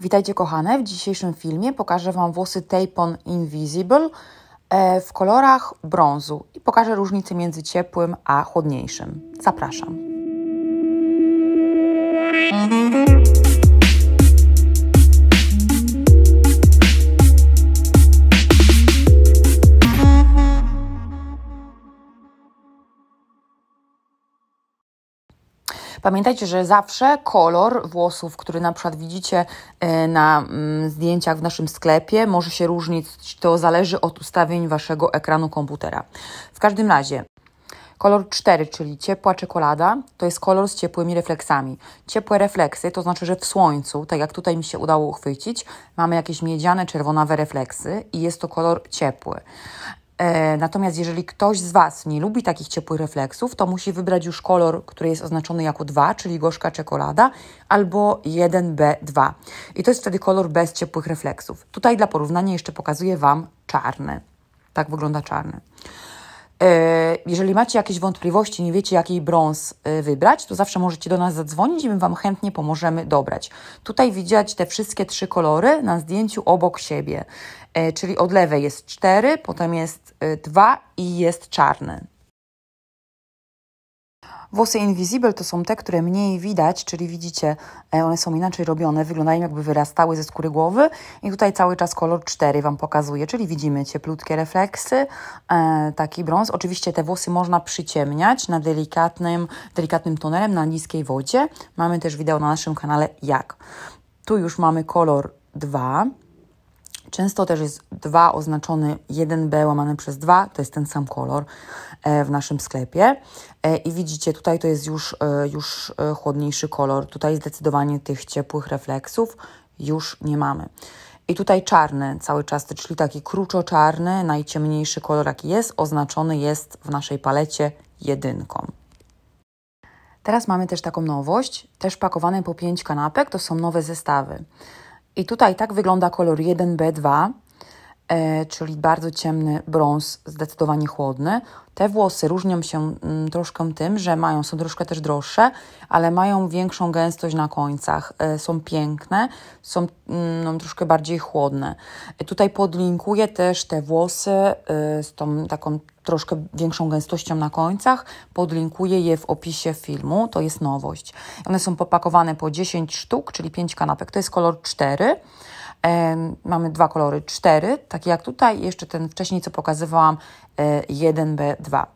Witajcie kochane, w dzisiejszym filmie pokażę Wam włosy Tapon Invisible e, w kolorach brązu i pokażę różnicę między ciepłym a chłodniejszym. Zapraszam. Pamiętajcie, że zawsze kolor włosów, który na przykład widzicie e, na mm, zdjęciach w naszym sklepie, może się różnić. To zależy od ustawień waszego ekranu komputera. W każdym razie, Kolor 4, czyli ciepła czekolada, to jest kolor z ciepłymi refleksami. Ciepłe refleksy, to znaczy, że w słońcu, tak jak tutaj mi się udało uchwycić, mamy jakieś miedziane, czerwonawe refleksy i jest to kolor ciepły. E, natomiast jeżeli ktoś z Was nie lubi takich ciepłych refleksów, to musi wybrać już kolor, który jest oznaczony jako 2, czyli gorzka czekolada, albo 1B2. I to jest wtedy kolor bez ciepłych refleksów. Tutaj dla porównania jeszcze pokazuję Wam czarny. Tak wygląda czarny. E, jeżeli macie jakieś wątpliwości, nie wiecie, jaki brąz e, wybrać, to zawsze możecie do nas zadzwonić i my Wam chętnie pomożemy dobrać. Tutaj widać te wszystkie trzy kolory na zdjęciu obok siebie, e, czyli od lewej jest cztery, potem jest dwa i jest czarny. Włosy invisible to są te, które mniej widać, czyli widzicie, e, one są inaczej robione, wyglądają jakby wyrastały ze skóry głowy i tutaj cały czas kolor 4 Wam pokazuje, czyli widzimy cieplutkie refleksy, e, taki brąz. Oczywiście te włosy można przyciemniać na delikatnym, delikatnym tonerem na niskiej wodzie. Mamy też wideo na naszym kanale jak. Tu już mamy kolor 2, Często też jest 2 oznaczony 1B łamane przez 2, to jest ten sam kolor e, w naszym sklepie. E, I widzicie, tutaj to jest już, e, już chłodniejszy kolor. Tutaj zdecydowanie tych ciepłych refleksów już nie mamy. I tutaj czarny cały czas, czyli taki kruczo najciemniejszy kolor jaki jest, oznaczony jest w naszej palecie jedynką. Teraz mamy też taką nowość, też pakowane po 5 kanapek, to są nowe zestawy. I tutaj tak wygląda kolor 1B2. E, czyli bardzo ciemny brąz, zdecydowanie chłodny. Te włosy różnią się mm, troszkę tym, że mają, są troszkę też droższe, ale mają większą gęstość na końcach, e, są piękne, są mm, no, troszkę bardziej chłodne. E, tutaj podlinkuję też te włosy z tą taką troszkę większą gęstością na końcach, podlinkuję je w opisie filmu, to jest nowość. One są popakowane po 10 sztuk, czyli 5 kanapek, to jest kolor 4. E, mamy dwa kolory, cztery, takie jak tutaj, jeszcze ten wcześniej, co pokazywałam, 1B2.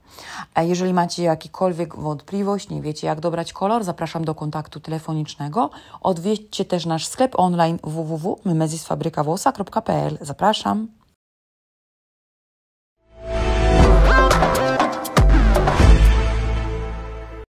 E, jeżeli macie jakikolwiek wątpliwość, nie wiecie jak dobrać kolor, zapraszam do kontaktu telefonicznego. Odwiedźcie też nasz sklep online www.mymezisfabrykawłosa.pl. Zapraszam.